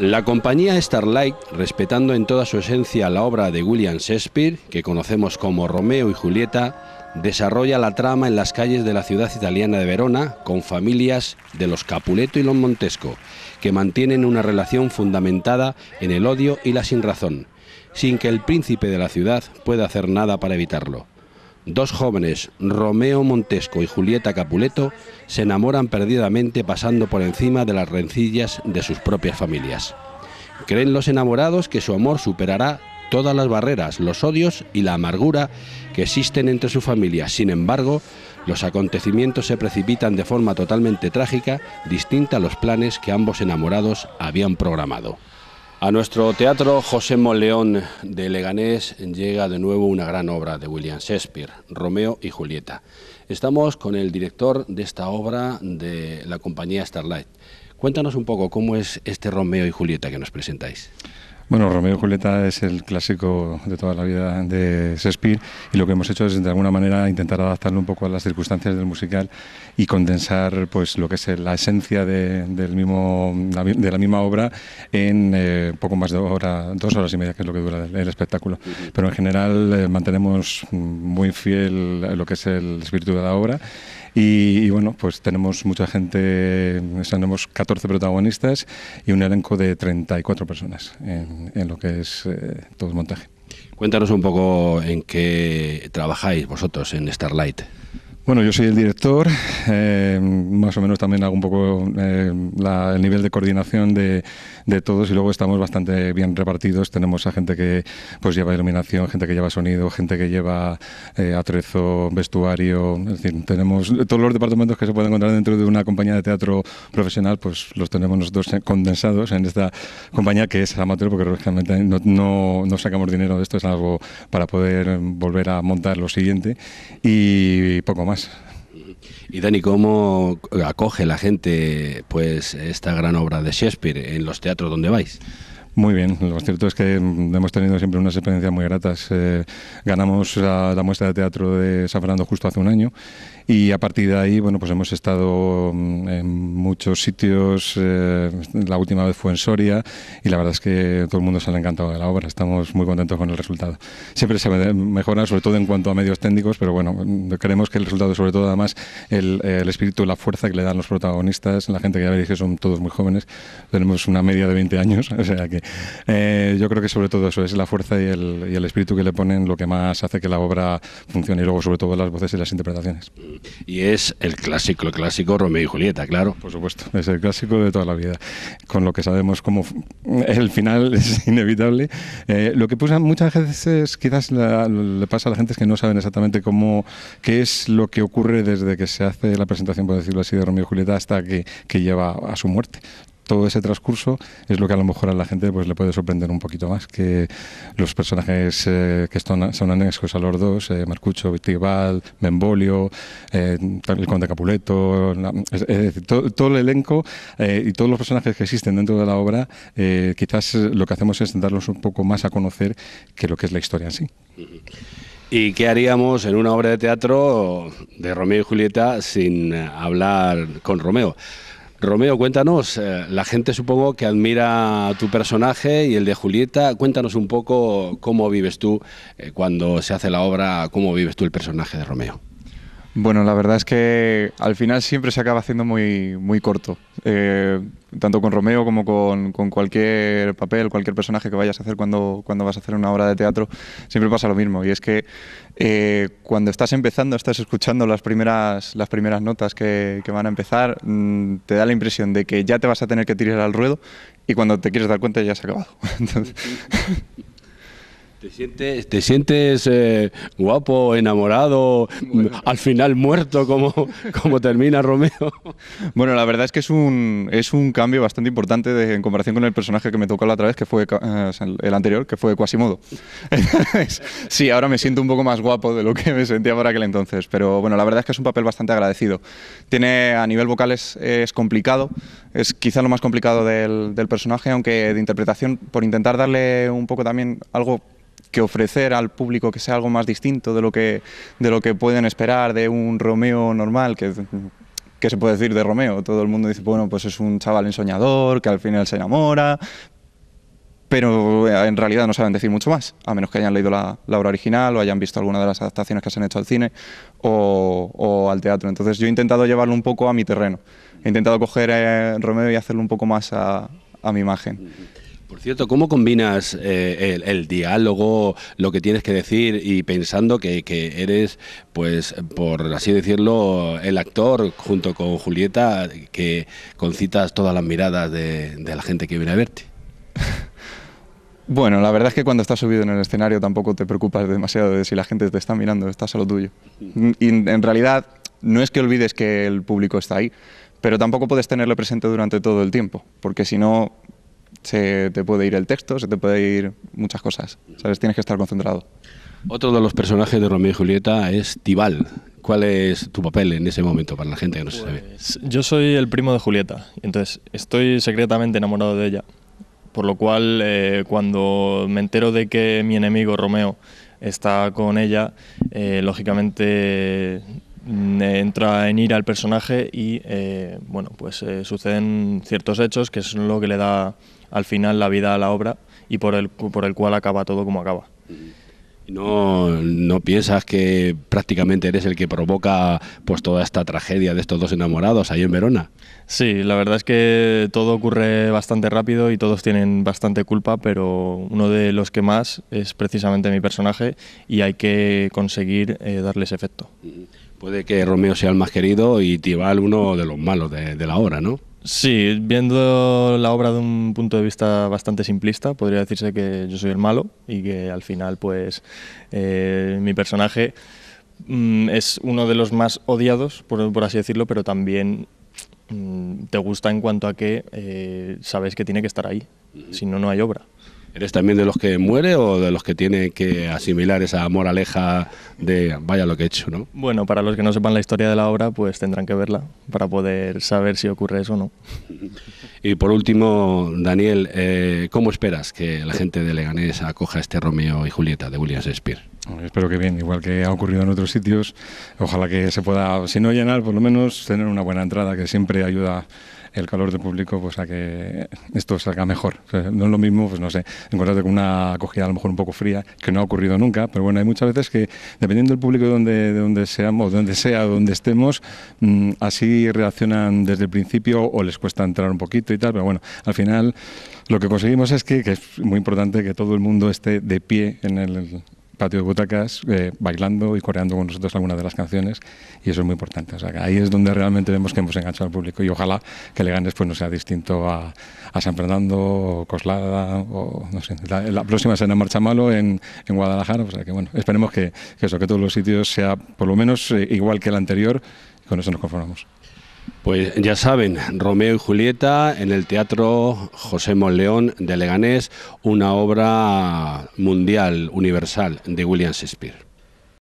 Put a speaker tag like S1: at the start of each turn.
S1: La compañía Starlight, respetando en toda su esencia la obra de William Shakespeare, que conocemos como Romeo y Julieta, desarrolla la trama en las calles de la ciudad italiana de Verona con familias de los Capuleto y los Montesco, que mantienen una relación fundamentada en el odio y la sinrazón, sin que el príncipe de la ciudad pueda hacer nada para evitarlo. Dos jóvenes, Romeo Montesco y Julieta Capuleto, se enamoran perdidamente pasando por encima de las rencillas de sus propias familias. Creen los enamorados que su amor superará todas las barreras, los odios y la amargura que existen entre su familia. Sin embargo, los acontecimientos se precipitan de forma totalmente trágica, distinta a los planes que ambos enamorados habían programado. A nuestro teatro José Moleón de Leganés llega de nuevo una gran obra de William Shakespeare, Romeo y Julieta. Estamos con el director de esta obra de la compañía Starlight. Cuéntanos un poco cómo es este Romeo y Julieta que nos presentáis.
S2: Bueno, Romeo y Julieta es el clásico de toda la vida de Shakespeare y lo que hemos hecho es de alguna manera intentar adaptarlo un poco a las circunstancias del musical y condensar pues lo que es la esencia de, del mismo, de la misma obra en eh, poco más de hora, dos horas y media, que es lo que dura el, espectáculo. Pero en general eh, mantenemos muy fiel lo que es el espíritu de la obra y, bueno, pues tenemos mucha gente, tenemos 14 protagonistas y un elenco de 34 personas en, lo que es eh, todo el montaje.
S1: Cuéntanos un poco en qué trabajáis vosotros en Starlight. Bueno, yo soy el director,
S2: eh, más o menos también hago un poco eh, el nivel de coordinación de, de, todos y luego estamos bastante bien repartidos. Tenemos a gente que pues lleva iluminación, gente que lleva sonido, gente que lleva eh, atrezo, vestuario, es decir, tenemos todos los departamentos que se pueden encontrar dentro de una compañía de teatro profesional, pues los tenemos nosotros condensados en esta compañía que es amateur porque realmente no, no, no sacamos dinero de esto, es algo
S1: para poder volver a montar lo siguiente y poco más. Y Dani, ¿cómo acoge la gente pues esta gran obra de Shakespeare en los teatros donde vais? Muy bien, lo cierto es que hemos tenido siempre unas experiencias muy gratas.
S2: Eh, ganamos la, muestra de teatro de San Fernando justo hace un año y a partir de ahí, bueno, pues hemos estado mm, en muchos sitios. Eh, la última vez fue en Soria y la verdad es que todo el mundo se ha encantado de la obra. Estamos muy contentos con el resultado. Siempre se mejora, sobre todo en cuanto a medios técnicos, pero bueno, mm, creemos que el resultado, sobre todo, además, el, espíritu espíritu, la fuerza que le dan los protagonistas, la gente que ya veréis que son todos muy jóvenes. Tenemos una media de 20 años, o sea que eh, yo creo que sobre todo eso es la fuerza y el, espíritu que le ponen lo que más hace que la obra funcione y luego sobre todo las voces y las interpretaciones. Y es el clásico, el clásico Romeo y Julieta, claro. Por supuesto, es el clásico de toda la vida, con lo que sabemos cómo el final es inevitable. Eh, lo que muchas veces quizás le pasa a la gente es que no saben exactamente cómo, qué es lo que ocurre desde que se hace la presentación, por decirlo así, de Romeo y Julieta hasta que lleva a su muerte todo ese transcurso es lo que a lo mejor a la gente pues, le puede sorprender un poquito más, que los personajes eh, que están, son anexos a los dos, eh, Marcucho, Vitibal, Membolio, eh, el conde Capuleto, todo, todo, el elenco y todos los personajes que existen dentro de la obra, quizás lo que hacemos es darlos un poco más a conocer que lo que es la historia en sí.
S1: ¿Y qué haríamos en una obra de teatro de Romeo y Julieta sin hablar con Romeo? Romeo, cuéntanos, eh, la gente supongo que admira tu personaje y el de Julieta, cuéntanos un poco cómo vives tú eh, cuando se hace la obra, cómo vives tú el personaje de Romeo. Bueno, la verdad es que
S3: al final siempre se acaba haciendo muy, muy corto, eh, tanto con Romeo como con, con, cualquier papel, cualquier personaje que vayas a hacer cuando, cuando vas a hacer una obra de teatro, siempre pasa lo mismo, y es que eh, cuando estás empezando, estás escuchando las primeras, las primeras notas que, van a empezar, mm, te da la impresión de que ya te vas a tener que tirar al ruedo y
S1: cuando te quieres dar cuenta ya se ha acabado. ¿Te sientes, te sientes eh, guapo, enamorado, al final muerto como, como termina Romeo? Bueno, la verdad es que es un, es un cambio bastante importante en comparación
S3: con el personaje que me tocó la otra vez, que fue eh, el anterior, que fue Quasimodo. sí, ahora me siento un poco más guapo de lo que me sentía por aquel entonces, pero bueno, la verdad es que es un papel bastante agradecido. Tiene, a nivel vocal es, es complicado, es quizá lo más complicado del, del personaje, aunque de interpretación, por intentar darle un poco también algo que ofrecer al público que sea algo más distinto de lo que, de lo que pueden esperar de un Romeo normal, que se puede decir de Romeo? Todo el mundo dice, bueno, pues es un chaval ensoñador, que al final se enamora, pero eh, en realidad no saben decir mucho más, a menos que hayan leído la, obra original o hayan visto alguna de las adaptaciones que se han hecho al cine o, al teatro. Entonces yo he intentado llevarlo un poco a mi terreno, he intentado coger eh, Romeo y hacerlo un poco más a, a mi imagen
S1: cierto, ¿cómo combinas eh, el, diálogo, lo que tienes que decir y pensando que, eres, pues, por así decirlo, el actor junto con Julieta que concitas todas las miradas de, de la gente que viene a verte? Bueno, la verdad es que cuando estás subido en el escenario tampoco te preocupas
S3: demasiado de si la gente te está mirando, estás a lo tuyo. Y en realidad no es que olvides que el público está ahí, pero tampoco puedes tenerlo presente durante todo el tiempo, porque si no se te puede ir el texto, se te puede ir muchas cosas. ¿Sabes? Tienes que estar concentrado.
S1: Otro de los personajes de Romeo y Julieta es Tibal. ¿Cuál es tu papel en ese momento para
S4: la gente que no se sabe? Pues, yo soy el primo de Julieta, entonces estoy secretamente enamorado de ella. Por lo cual, eh, cuando me entero de que mi enemigo Romeo está con ella, eh, lógicamente mm, entra en ira el personaje y eh, bueno pues suceden ciertos hechos que es lo que le da al final la vida a la obra y por el, por el cual acaba todo como acaba.
S1: No, no, piensas que prácticamente eres el que provoca pues toda esta tragedia de estos dos
S4: enamorados ahí en Verona. Sí, la verdad es que todo ocurre bastante rápido y todos tienen bastante culpa, pero uno de los que más es precisamente mi personaje y hay que conseguir eh, darle darles efecto. Puede que Romeo sea el más querido y Tibal uno de los malos de la obra, ¿no? Sí, viendo la obra de un punto de vista bastante simplista, podría decirse que yo soy el malo y que al final, pues, eh, mi personaje mm, es uno de los más odiados, por, así decirlo, pero también mm, te gusta en cuanto a que eh, sabes que tiene que estar ahí, mm. si no, no hay obra. ¿Eres también de los que muere o
S1: de los que tiene que asimilar esa moraleja de vaya lo que he hecho, no?
S4: Bueno, para los que no sepan la historia de la obra, pues tendrán que verla para poder saber si ocurre eso o no.
S1: Y por último, Daniel, eh, ¿cómo esperas que la gente de Leganés acoja este Romeo y Julieta de William Shakespeare?
S2: espero que bien, igual que ha ocurrido en otros sitios. Ojalá que se pueda, si no llenar, por lo menos tener una buena entrada, que siempre ayuda el calor del público pues a que esto salga mejor. no es lo mismo, pues no sé, encontrarte con una acogida a lo mejor un poco fría, que no ha ocurrido nunca, pero bueno, hay muchas veces que dependiendo del público de donde, de donde seamos, donde sea, donde estemos, mm, así reaccionan desde el principio o les cuesta entrar un poquito y tal, pero bueno, al final lo que conseguimos es que es muy importante que todo el mundo esté de pie en el, patio de butacas eh, bailando y coreando con nosotros algunas de las canciones y eso es muy importante. O sea, ahí es donde realmente vemos que hemos enganchado al público y ojalá que Leganes pues, no sea distinto a, San Fernando o Coslada o no sé. La, próxima será Marcha en, en Guadalajara. O sea que bueno, esperemos que, eso, que todos los sitios sea por lo menos eh, igual que el anterior y con eso nos conformamos.
S1: Pues ya saben, Romeo y Julieta en el Teatro José Monleón de Leganés, una obra mundial, universal de William Shakespeare.